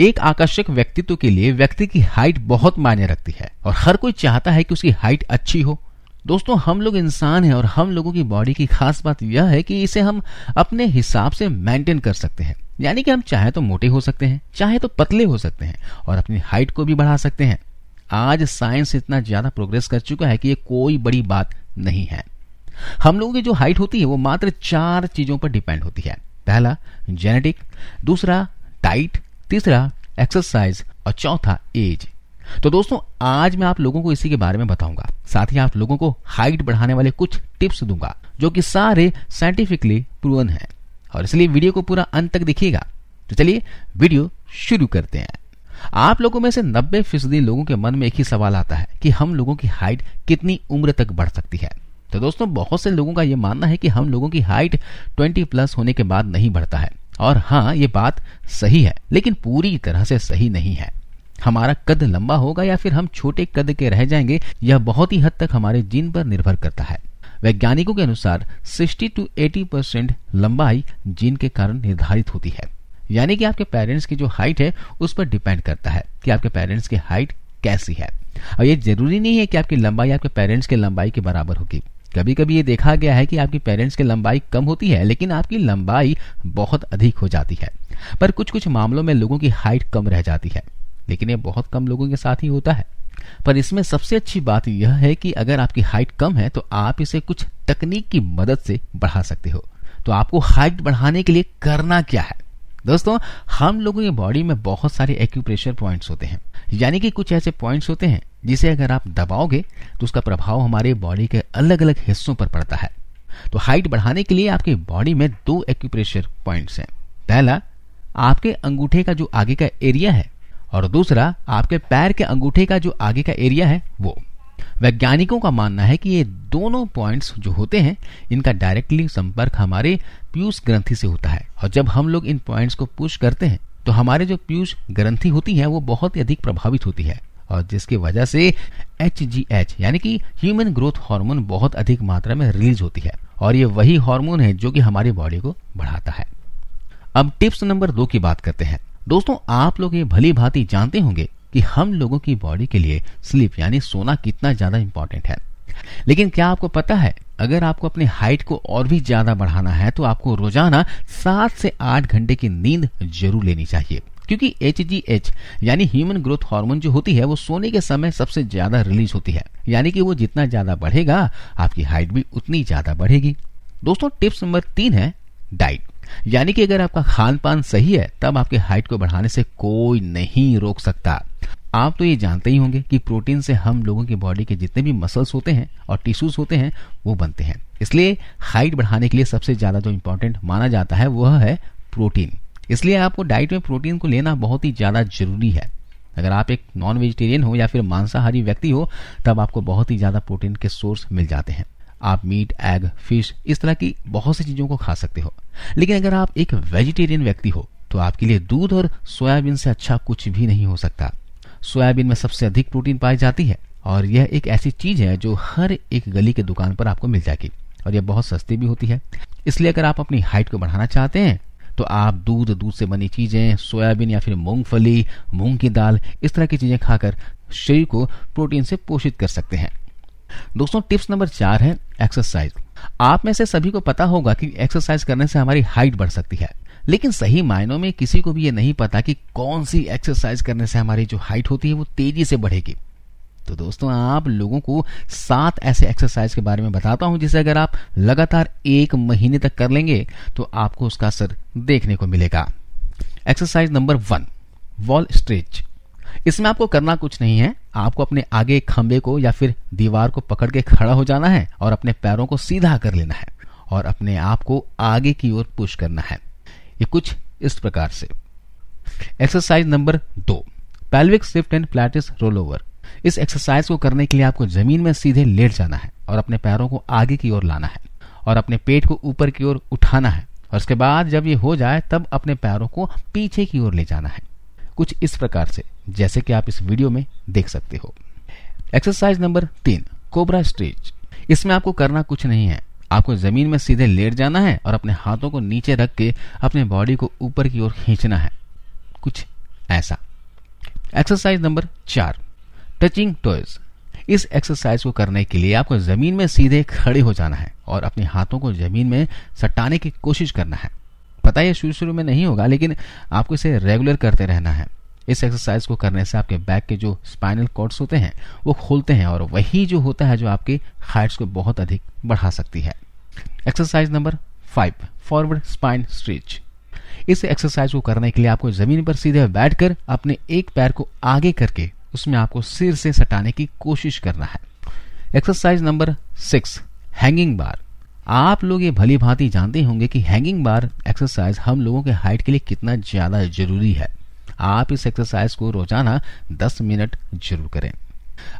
एक आकर्षक व्यक्तित्व के लिए व्यक्ति की हाइट बहुत मायने रखती है और हर कोई चाहता है कि उसकी हाइट अच्छी हो दोस्तों हम लोग इंसान हैं और हम लोगों की बॉडी की खास बात यह है कि इसे हम अपने हिसाब से मेंटेन कर सकते हैं यानी कि हम चाहे तो मोटे हो सकते हैं चाहे तो पतले हो सकते हैं और अपनी हाइट को भी बढ़ा सकते हैं आज साइंस इतना ज्यादा प्रोग्रेस कर चुका है कि ये कोई बड़ी बात नहीं है हम लोगों की जो हाइट होती है वो मात्र चार चीजों पर डिपेंड होती है पहला जेनेटिक दूसरा डाइट तीसरा एक्सरसाइज और चौथा एज तो दोस्तों आज मैं आप लोगों को इसी के बारे में बताऊंगा साथ ही आप लोगों को हाइट बढ़ाने वाले कुछ टिप्स दूंगा जो कि सारे साइंटिफिकली प्रूवन है और इसलिए वीडियो को पूरा अंत तक देखिएगा तो चलिए वीडियो शुरू करते हैं आप लोगों में से नब्बे फीसदी लोगों के मन में एक ही सवाल आता है कि हम लोगों की हाइट कितनी उम्र तक बढ़ सकती है तो दोस्तों बहुत से लोगों का यह मानना है कि हम लोगों की हाइट 20 प्लस होने के बाद नहीं बढ़ता है और हाँ ये बात सही है लेकिन पूरी तरह से सही नहीं है हमारा कद लंबा होगा या फिर हम छोटे कद के रह जाएंगे यह बहुत ही हद तक हमारे जीन पर निर्भर करता है वैज्ञानिकों के अनुसार 60 टू 80 परसेंट लंबाई जीन के कारण निर्धारित होती है यानी कि आपके पेरेंट्स की जो हाइट है उस पर डिपेंड करता है कि आपके पेरेंट्स की हाइट कैसी है और ये जरूरी नहीं है कि आपकी लंबाई आपके पेरेंट्स के लंबाई के बराबर होगी कभी कभी ये देखा गया है कि आपकी पेरेंट्स की लंबाई कम होती है लेकिन आपकी लंबाई बहुत अधिक हो जाती है पर कुछ कुछ मामलों में लोगों की हाइट कम रह जाती है लेकिन ये बहुत कम लोगों के साथ ही होता है पर इसमें सबसे अच्छी बात यह है कि अगर आपकी हाइट कम है तो आप इसे कुछ तकनीक की मदद से बढ़ा सकते हो तो आपको हाइट बढ़ाने के लिए करना क्या है दोस्तों हम लोगों की बॉडी में बहुत सारे एक्यूप्रेशर पॉइंट्स होते हैं यानी कि कुछ ऐसे पॉइंट्स होते हैं जिसे अगर आप दबाओगे तो उसका प्रभाव हमारे बॉडी के अलग अलग हिस्सों पर पड़ता है तो हाइट बढ़ाने के लिए आपके बॉडी में दो एक्यूप्रेशर पॉइंट्स हैं पहला आपके अंगूठे का जो आगे का एरिया है और दूसरा आपके पैर के अंगूठे का जो आगे का एरिया है वो वैज्ञानिकों का मानना है कि ये दोनों पॉइंट्स जो होते हैं इनका डायरेक्टली संपर्क हमारे पीयूष ग्रंथि से होता है और जब हम लोग इन पॉइंट्स को पुश करते हैं तो हमारे जो पीयूष ग्रंथि होती है वो बहुत ही अधिक प्रभावित होती है और जिसकी वजह से एच यानी कि ह्यूमन ग्रोथ हार्मोन बहुत अधिक मात्रा में रिलीज होती है और ये वही हार्मोन है जो कि हमारी बॉडी को बढ़ाता है अब टिप्स नंबर दो की बात करते हैं दोस्तों आप लोग ये भली भांति जानते होंगे कि हम लोगों की बॉडी के लिए स्लीप यानी सोना कितना ज्यादा इंपॉर्टेंट है लेकिन क्या आपको पता है अगर आपको अपनी हाइट को और भी ज्यादा बढ़ाना है तो आपको रोजाना सात से आठ घंटे की नींद जरूर लेनी चाहिए क्योंकि एच एच यानी ह्यूमन ग्रोथ हार्मोन जो होती है वो सोने के समय सबसे ज्यादा रिलीज होती है यानी कि वो जितना ज्यादा बढ़ेगा आपकी हाइट भी उतनी ज्यादा बढ़ेगी दोस्तों टिप्स नंबर तीन है डाइट यानी कि अगर आपका खान पान सही है तब आपकी हाइट को बढ़ाने से कोई नहीं रोक सकता आप तो ये जानते ही होंगे कि प्रोटीन से हम लोगों की बॉडी के जितने भी मसल्स होते हैं और टिश्यूज होते हैं वो बनते हैं इसलिए हाइट बढ़ाने के लिए सबसे ज्यादा जो इम्पोर्टेंट माना जाता है वह है प्रोटीन इसलिए आपको डाइट में प्रोटीन को लेना बहुत ही ज़्यादा जरूरी है अगर आप एक नॉन वेजिटेरियन हो या फिर मांसाहारी व्यक्ति हो तब आपको बहुत ही ज़्यादा प्रोटीन के सोर्स मिल जाते हैं आप मीट एग फिश इस तरह की बहुत सी चीज़ों को खा सकते हो लेकिन अगर आप एक वेजिटेरियन व्यक्ति हो तो आपके लिए दूध और सोयाबीन से अच्छा कुछ भी नहीं हो सकता सोयाबीन में सबसे अधिक प्रोटीन पाई जाती है और यह एक ऐसी चीज है जो हर एक गली के दुकान पर आपको मिल जाएगी और यह बहुत सस्ती भी होती है इसलिए अगर आप अपनी हाइट को बढ़ाना चाहते हैं तो आप दूध दूध से बनी चीज़ें सोयाबीन या फिर मूंगफली मूंग की दाल इस तरह की चीज़ें खाकर शरीर को प्रोटीन से पोषित कर सकते हैं दोस्तों टिप्स नंबर चार है एक्सरसाइज आप में से सभी को पता होगा कि एक्सरसाइज करने से हमारी हाइट बढ़ सकती है लेकिन सही मायनों में किसी को भी ये नहीं पता कि कौन सी एक्सरसाइज करने से हमारी जो हाइट होती है वो तेजी से बढ़ेगी तो दोस्तों आप लोगों को सात ऐसे एक्सरसाइज के बारे में बताता हूं जिसे अगर आप लगातार एक महीने तक कर लेंगे तो आपको उसका असर देखने को मिलेगा exercise number one wall stretch इसमें आपको करना कुछ नहीं है आपको अपने आगे खंबे को या फिर दीवार को पकड़ के खड़ा हो जाना है और अपने पैरों को सीधा कर लेना है और अपने आप को आगे की ओर पुश करना है ये कुछ इस प्रकार से एक्सरसाइज नंबर दो पेल्विक शिफ्ट एंड प्लेटिस रोल ओवर इस एक्सरसाइज को करने के लिए आपको जमीन में सीधे लेट जाना है और अपने पैरों को आगे की ओर लाना है और अपने पेट को ऊपर की ओर उठाना है और उसके बाद जब ये हो जाए तब अपने पैरों को पीछे की ओर ले जाना है कुछ इस प्रकार से जैसे कि आप इस वीडियो में देख सकते हो एक्सरसाइज नंबर तीन कोबरा स्ट्रेच इसमें आपको करना कुछ नहीं है आपको जमीन में सीधे लेट जाना है और अपने हाथों को नीचे रख के अपने बॉडी को ऊपर की ओर खींचना है कुछ ऐसा एक्सरसाइज नंबर चार टचिंग टॉयज इस एक्सरसाइज को करने के लिए आपको जमीन में सीधे खड़े हो जाना है और अपने हाथों को जमीन में सटाने की कोशिश करना है पता है शुरू शुरू में नहीं होगा लेकिन आपको इसे रेगुलर करते रहना है इस एक्सरसाइज को करने से आपके बैक के जो स्पाइनल कॉर्ड्स होते हैं वो खुलते हैं और वही जो होता है जो आपके हाइट्स को बहुत अधिक बढ़ा सकती है exercise number five forward spine stretch इस एक्सरसाइज को करने के लिए आपको जमीन पर सीधे बैठकर अपने एक पैर को आगे करके उसमें आपको सिर से सटाने की कोशिश करना है exercise number six hanging bar आप लोग ये भली भांति जानते होंगे कि हैंगिंग बार एक्सरसाइज हम लोगों के हाइट के लिए कितना ज्यादा जरूरी है आप इस एक्सरसाइज को रोजाना 10 मिनट जरूर करें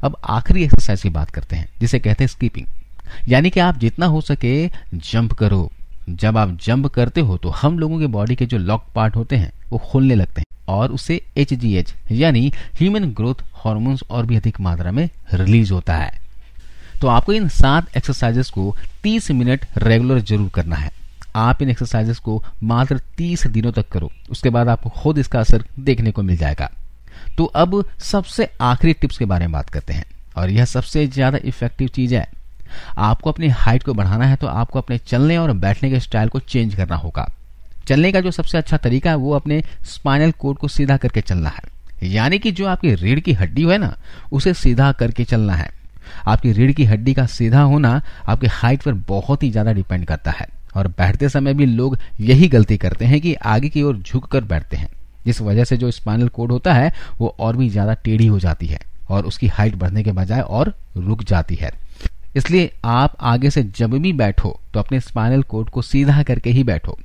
अब आखिरी एक्सरसाइज की बात करते हैं जिसे कहते हैं स्कीपिंग यानी कि आप जितना हो सके जंप करो जब आप जंप करते हो तो हम लोगों के बॉडी के जो लॉक पार्ट होते हैं वो खोलने लगते हैं और उसे एच यानी ह्यूमन ग्रोथ हॉर्मोन्स और भी अधिक मात्रा में रिलीज होता है तो आपको इन सात एक्सरसाइजेस को 30 मिनट रेगुलर जरूर करना है आप इन एक्सरसाइजेस को मात्र 30 दिनों तक करो उसके बाद आपको खुद इसका असर देखने को मिल जाएगा तो अब सबसे आखिरी टिप्स के बारे में बात करते हैं और यह सबसे ज्यादा इफेक्टिव चीज है आपको अपनी हाइट को बढ़ाना है तो आपको अपने चलने और बैठने के स्टाइल को चेंज करना होगा चलने का जो सबसे अच्छा तरीका है वो अपने स्पाइनल कोड को सीधा करके चलना है यानी कि जो आपकी रीढ़ की हड्डी है ना उसे सीधा करके चलना है आपकी रीढ़ की हड्डी का सीधा होना आपकी हाइट पर बहुत ही ज्यादा डिपेंड करता है और बैठते समय भी लोग यही गलती करते हैं कि आगे की ओर झुक कर बैठते हैं जिस वजह से जो स्पाइनल कोड होता है वो और भी ज्यादा टेढ़ी हो जाती है और उसकी हाइट बढ़ने के बजाय और रुक जाती है इसलिए आप आगे से जब भी बैठो तो अपने स्पाइनल कोड को सीधा करके ही बैठो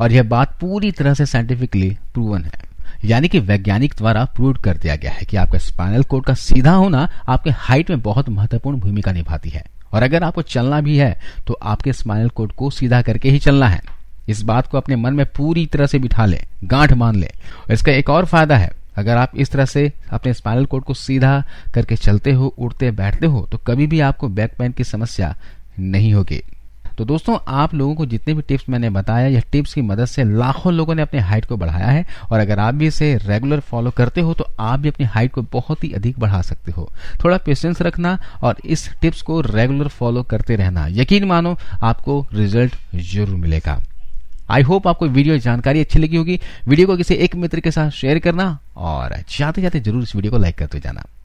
और यह बात पूरी तरह से साइंटिफिकली प्रूवन है यानी कि वैज्ञानिक द्वारा प्रूव कर दिया गया है कि आपका स्पाइनल कोड का सीधा होना आपके हाइट में बहुत महत्वपूर्ण भूमिका निभाती है और अगर आपको चलना भी है तो आपके स्पाइनल कोड को सीधा करके ही चलना है इस बात को अपने मन में पूरी तरह से बिठा ले गांठ मान ले इसका एक और फायदा है अगर आप इस तरह से अपने स्पाइनल कोड को सीधा करके चलते हो उड़ते बैठते हो तो कभी भी आपको बैक पेन की समस्या नहीं होगी तो दोस्तों आप लोगों को जितने भी टिप्स मैंने बताया या टिप्स की मदद से लाखों लोगों ने अपने हाइट को बढ़ाया है और अगर आप भी इसे रेगुलर फॉलो करते हो तो आप भी अपनी हाइट को बहुत ही अधिक बढ़ा सकते हो थोड़ा पेशेंस रखना और इस टिप्स को रेगुलर फॉलो करते रहना यकीन मानो आपको रिजल्ट जरूर मिलेगा आई होप आपको वीडियो जानकारी अच्छी लगी होगी वीडियो को किसी एक मित्र के साथ शेयर करना और जाते जाते जरूर इस वीडियो को लाइक करते जाना